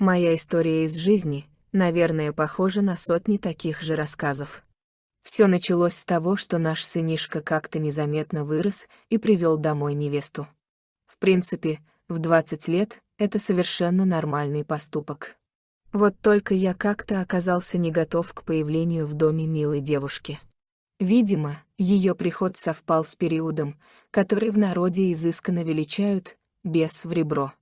Моя история из жизни, наверное, похожа на сотни таких же рассказов. Все началось с того, что наш сынишка как-то незаметно вырос и привел домой невесту. В принципе, в 20 лет это совершенно нормальный поступок. Вот только я как-то оказался не готов к появлению в доме милой девушки. Видимо, ее приход совпал с периодом, который в народе изысканно величают «бес в ребро».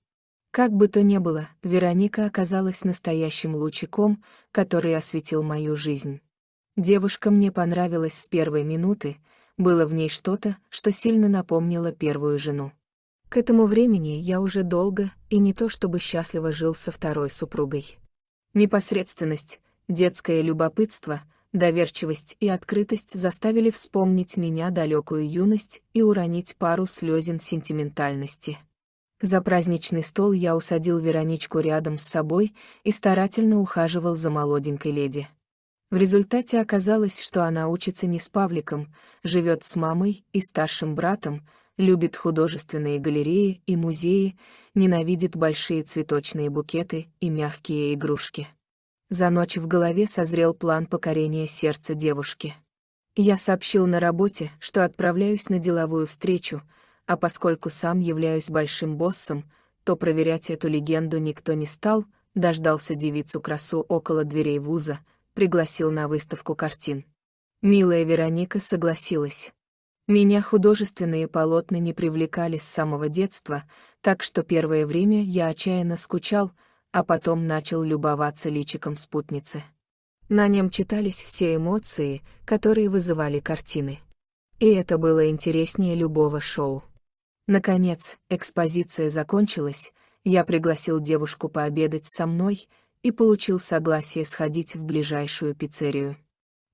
Как бы то ни было, Вероника оказалась настоящим лучиком, который осветил мою жизнь. Девушка мне понравилась с первой минуты, было в ней что-то, что сильно напомнило первую жену. К этому времени я уже долго и не то чтобы счастливо жил со второй супругой. Непосредственность, детское любопытство, доверчивость и открытость заставили вспомнить меня далекую юность и уронить пару слезен сентиментальности. За праздничный стол я усадил Вероничку рядом с собой и старательно ухаживал за молоденькой леди. В результате оказалось, что она учится не с Павликом, живет с мамой и старшим братом, любит художественные галереи и музеи, ненавидит большие цветочные букеты и мягкие игрушки. За ночь в голове созрел план покорения сердца девушки. Я сообщил на работе, что отправляюсь на деловую встречу — а поскольку сам являюсь большим боссом, то проверять эту легенду никто не стал, дождался девицу-красу около дверей вуза, пригласил на выставку картин. Милая Вероника согласилась. Меня художественные полотна не привлекали с самого детства, так что первое время я отчаянно скучал, а потом начал любоваться личиком спутницы. На нем читались все эмоции, которые вызывали картины. И это было интереснее любого шоу. Наконец, экспозиция закончилась, я пригласил девушку пообедать со мной и получил согласие сходить в ближайшую пиццерию.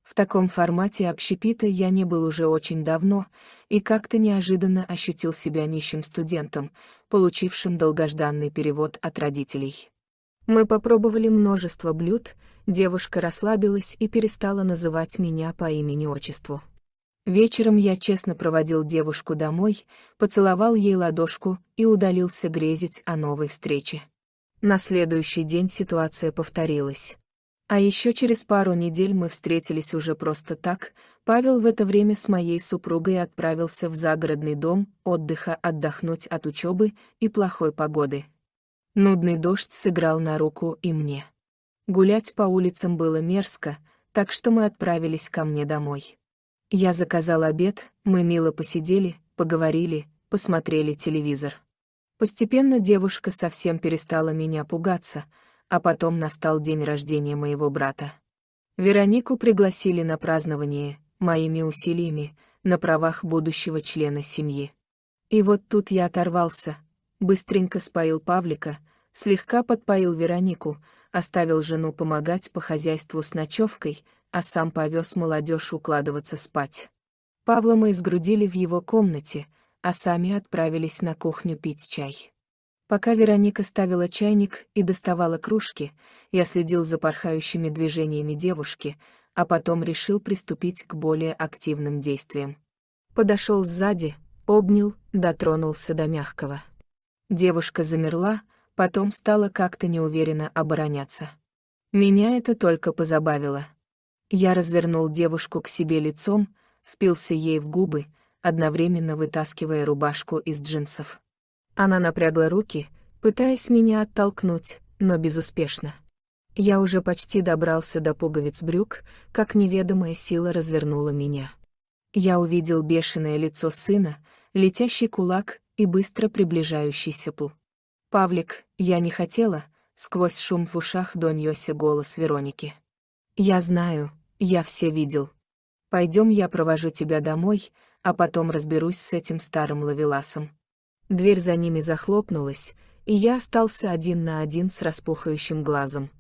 В таком формате общепита я не был уже очень давно и как-то неожиданно ощутил себя нищим студентом, получившим долгожданный перевод от родителей. Мы попробовали множество блюд, девушка расслабилась и перестала называть меня по имени-отчеству. Вечером я честно проводил девушку домой, поцеловал ей ладошку и удалился грезить о новой встрече. На следующий день ситуация повторилась. А еще через пару недель мы встретились уже просто так, Павел в это время с моей супругой отправился в загородный дом отдыха отдохнуть от учебы и плохой погоды. Нудный дождь сыграл на руку и мне. Гулять по улицам было мерзко, так что мы отправились ко мне домой. Я заказал обед, мы мило посидели, поговорили, посмотрели телевизор. Постепенно девушка совсем перестала меня пугаться, а потом настал день рождения моего брата. Веронику пригласили на празднование, моими усилиями, на правах будущего члена семьи. И вот тут я оторвался, быстренько споил Павлика, слегка подпоил Веронику, оставил жену помогать по хозяйству с ночевкой, а сам повез молодежь укладываться спать. Павла мы изгрудили в его комнате, а сами отправились на кухню пить чай. Пока Вероника ставила чайник и доставала кружки, я следил за порхающими движениями девушки, а потом решил приступить к более активным действиям. Подошел сзади, обнял, дотронулся до мягкого. Девушка замерла, потом стала как-то неуверенно обороняться. Меня это только позабавило. Я развернул девушку к себе лицом, впился ей в губы, одновременно вытаскивая рубашку из джинсов. Она напрягла руки, пытаясь меня оттолкнуть, но безуспешно. Я уже почти добрался до пуговиц брюк, как неведомая сила развернула меня. Я увидел бешеное лицо сына, летящий кулак и быстро приближающийся пл. «Павлик, я не хотела», — сквозь шум в ушах донёсся голос Вероники. «Я знаю, я все видел. Пойдем, я провожу тебя домой, а потом разберусь с этим старым лавеласом. Дверь за ними захлопнулась, и я остался один на один с распухающим глазом.